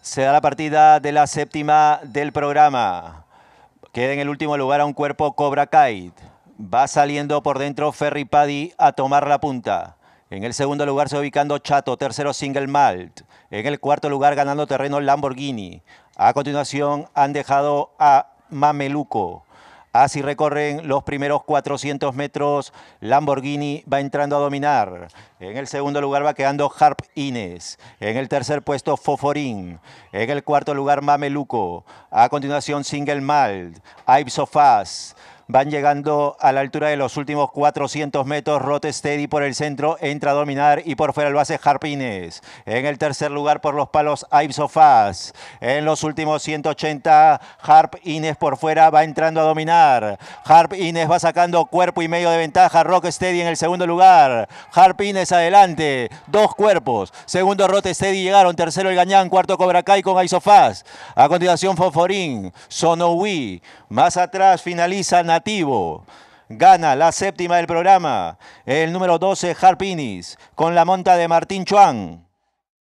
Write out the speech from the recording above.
Se da la partida de la séptima del programa. Queda en el último lugar a un cuerpo Cobra Kite. Va saliendo por dentro Ferry Paddy a tomar la punta. En el segundo lugar se va ubicando Chato, tercero Single Malt. En el cuarto lugar ganando terreno Lamborghini. A continuación han dejado a Mameluco. Así recorren los primeros 400 metros. Lamborghini va entrando a dominar. En el segundo lugar va quedando Harp Ines. En el tercer puesto Foforín. En el cuarto lugar Mameluco. A continuación Single Malt. Ives Van llegando a la altura de los últimos 400 metros. Steady por el centro entra a dominar y por fuera lo hace Harpines. En el tercer lugar por los palos Isofaz. En los últimos 180, Harp Inés por fuera va entrando a dominar. Harp Inés va sacando cuerpo y medio de ventaja. Rocksteady en el segundo lugar. Harpines adelante. Dos cuerpos. Segundo Rotestedi llegaron. Tercero el Gañán. Cuarto Cobra Kai con Aib A continuación Foforín. Sonowi. Más atrás finaliza Gana la séptima del programa, el número 12 Harpinis, con la monta de Martín Chuan.